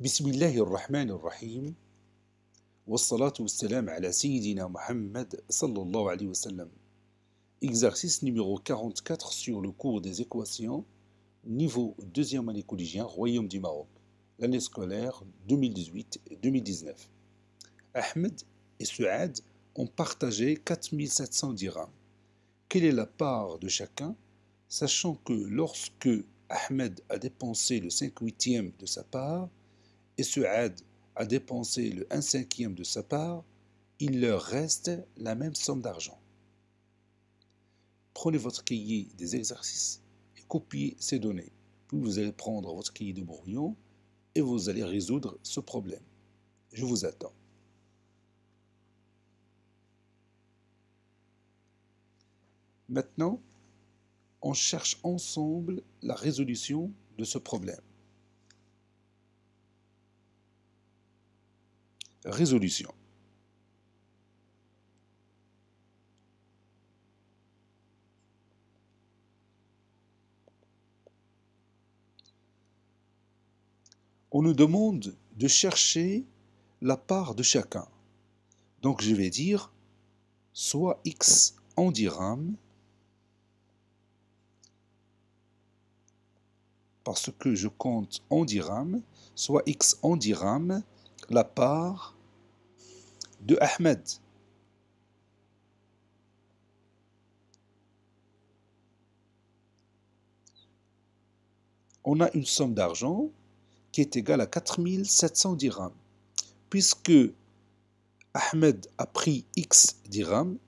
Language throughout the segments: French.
بسم الله الرحمن الرحيم والصلاة Sayyidina Muhammad sallallahu alayhi wa sallam. Exercice numéro 44 sur le cours des équations, niveau 2 deuxième année collégien, Royaume du Maroc, l'année scolaire 2018-2019. Ahmed et Suad ont partagé 4700 dirhams. Quelle est la part de chacun, sachant que lorsque Ahmed a dépensé le 5 huitième de sa part, et aide a dépensé le 1 cinquième de sa part, il leur reste la même somme d'argent. Prenez votre cahier des exercices et copiez ces données. Puis vous allez prendre votre cahier de brouillon et vous allez résoudre ce problème. Je vous attends. Maintenant, on cherche ensemble la résolution de ce problème. résolution. On nous demande de chercher la part de chacun. Donc je vais dire soit x en dirhams, parce que je compte en dirhams, soit x en dirhams, la part de Ahmed. On a une somme d'argent qui est égale à 4700 dirhams. Puisque Ahmed a pris X dirhams,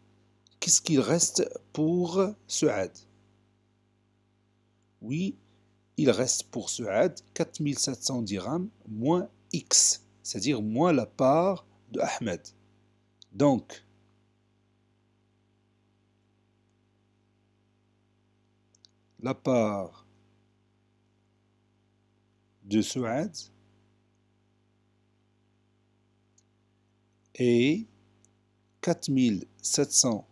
qu'est-ce qu'il reste pour Suad Oui, il reste pour Suad 4700 dirhams moins X, c'est-à-dire moins la part de Ahmed. Donc, la part de Souad est 4700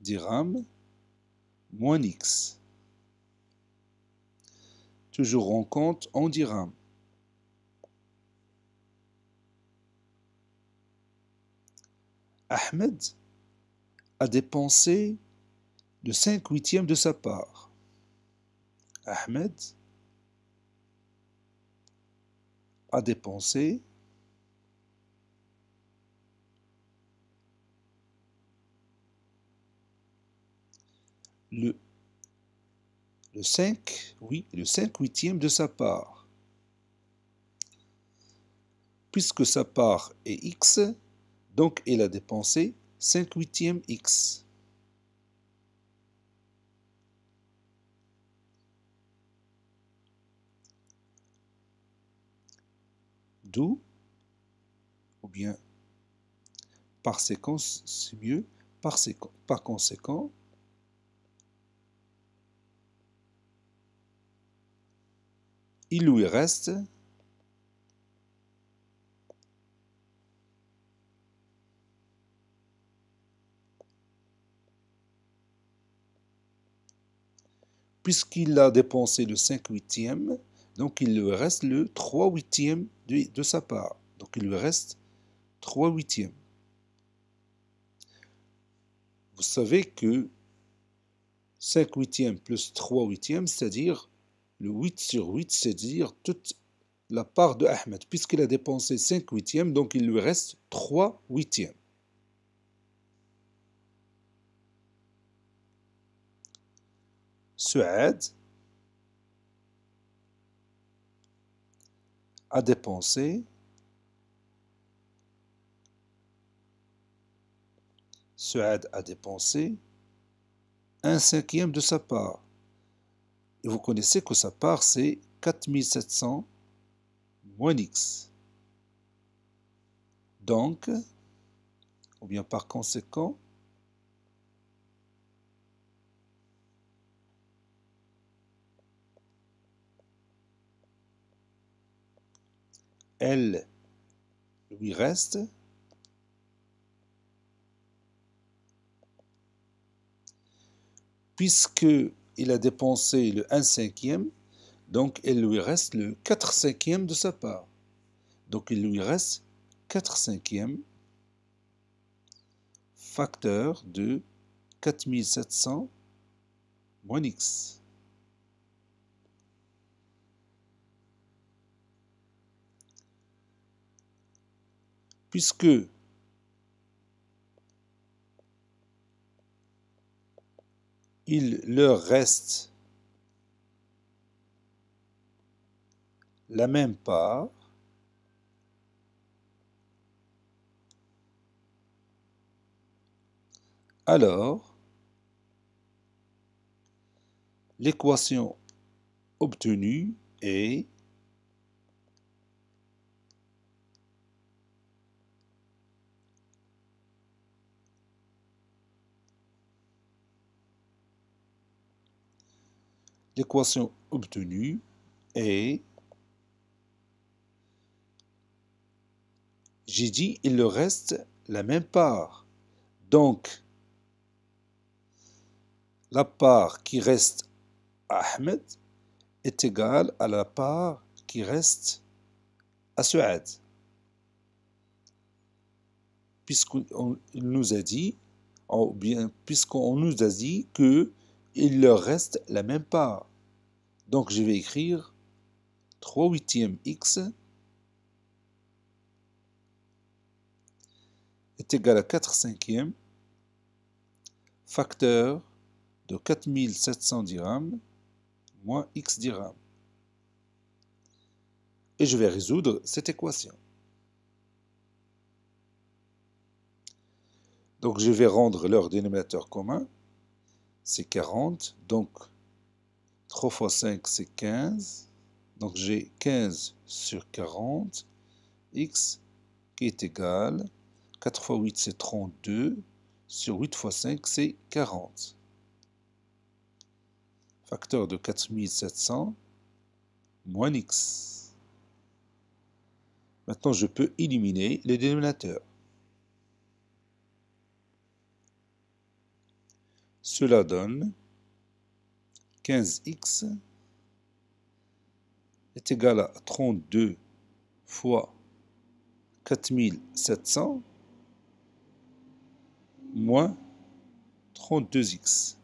dirhams moins X. Toujours en compte en dirhams. Ahmed a dépensé le 5 huitième de sa part. Ahmed a dépensé le, le 5, oui, le 5 huitième de sa part. Puisque sa part est X, donc, il a dépensé 5 huitièmes x. D'où, ou bien par séquence, c'est mieux, par, par conséquent, il lui reste puisqu'il a dépensé le 5 huitième, donc il lui reste le 3 huitième de, de sa part. Donc il lui reste 3 huitièmes. Vous savez que 5 huitièmes plus 3 huitièmes, c'est-à-dire le 8 sur 8, c'est-à-dire toute la part de Ahmed, puisqu'il a dépensé 5 huitièmes, donc il lui reste 3 huitièmes. Suède a dépensé a dépensé un cinquième de sa part. Et vous connaissez que sa part, c'est 4700 moins X. Donc, ou bien par conséquent, Elle lui reste. Puisqu'il a dépensé le 1 cinquième, donc il lui reste le 4 cinquième de sa part. Donc il lui reste 4 cinquièmes facteur de 4700 moins x. puisque il leur reste la même part alors l'équation obtenue est L'équation obtenue est, j'ai dit, il le reste la même part. Donc, la part qui reste à Ahmed est égale à la part qui reste à Suad. Puisqu'on nous a dit, ou bien puisqu'on nous a dit que il leur reste la même part. Donc je vais écrire 3 huitièmes x est égal à 4 cinquièmes facteur de 4700 dirhams moins x dirhams. Et je vais résoudre cette équation. Donc je vais rendre leur dénominateur commun c'est 40. Donc, 3 fois 5, c'est 15. Donc, j'ai 15 sur 40. X qui est égal. 4 fois 8, c'est 32. Sur 8 fois 5, c'est 40. Facteur de 4700 moins x. Maintenant, je peux éliminer les dénominateurs. Cela donne 15x est égal à 32 fois 4700 moins 32x.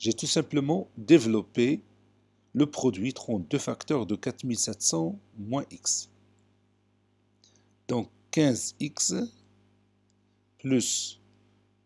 J'ai tout simplement développé le produit 32 facteurs de 4700 moins x. Donc 15x plus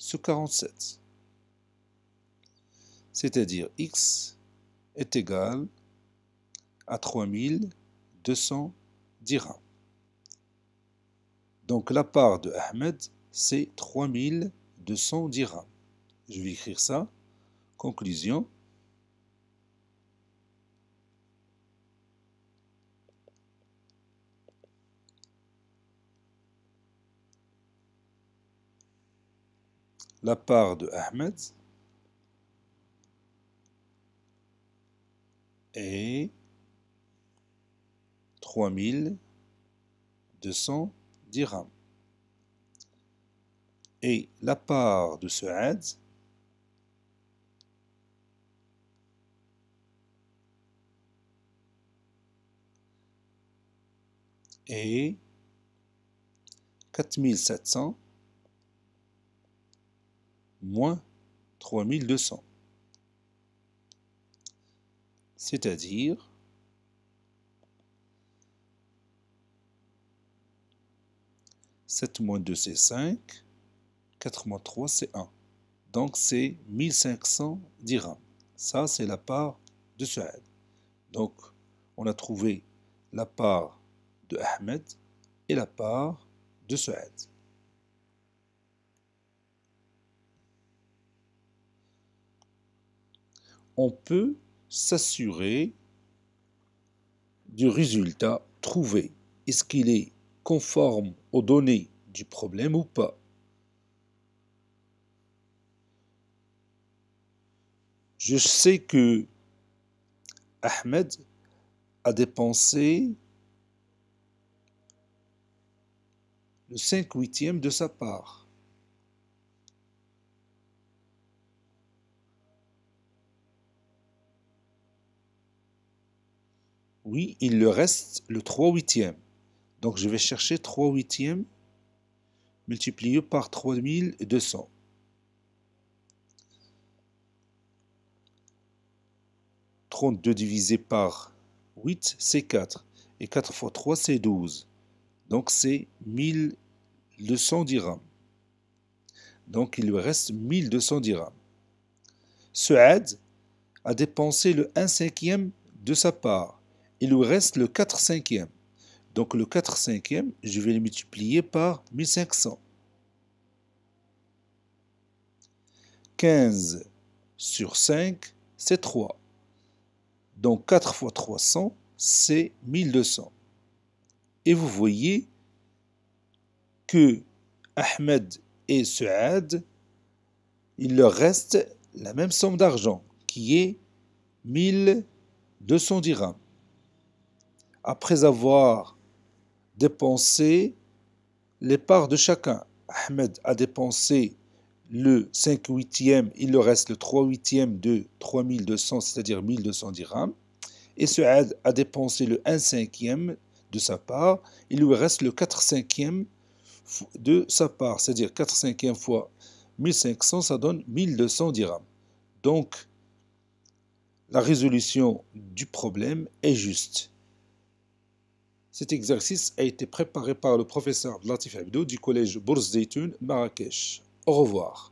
47. C'est-à-dire x est égal à 3200 dirhams. Donc la part de Ahmed, c'est 3200 dirhams. Je vais écrire ça. Conclusion, la part de Ahmed est 3200 dirhams. Et la part de Souad est 4700 moins 3200. C'est-à-dire 7 moins 2 c'est 5, 4 moins 3 c'est 1. Donc c'est 1500 dirhams. Ça c'est la part de Suad. Donc on a trouvé la part de Ahmed et la part de Suad. on peut s'assurer du résultat trouvé. Est-ce qu'il est conforme aux données du problème ou pas Je sais que Ahmed a dépensé le 5 huitième de sa part. Oui, il lui reste le 3 huitièmes. Donc je vais chercher 3 huitièmes multiplié par 3200. 32 divisé par 8, c'est 4. Et 4 fois 3, c'est 12. Donc c'est 1200 dirhams. Donc il lui reste 1200 dirhams. Ce aide a dépensé le 1 cinquième de sa part il nous reste le 4 cinquième. Donc le 4 cinquième, je vais le multiplier par 1500. 15 sur 5, c'est 3. Donc 4 fois 300, c'est 1200. Et vous voyez que Ahmed et Suad, il leur reste la même somme d'argent, qui est 1200 dirhams après avoir dépensé les parts de chacun. Ahmed a dépensé le 5 huitième, il lui reste le 3 huitième de 3200, c'est-à-dire 1200 dirhams. Et Suad a dépensé le 1 cinquième de sa part, il lui reste le 4 cinquième de sa part, c'est-à-dire 4 cinquièmes fois 1500, ça donne 1200 dirhams. Donc, la résolution du problème est juste. Cet exercice a été préparé par le professeur Latif du collège Bourse Zeytoun, Marrakech. Au revoir.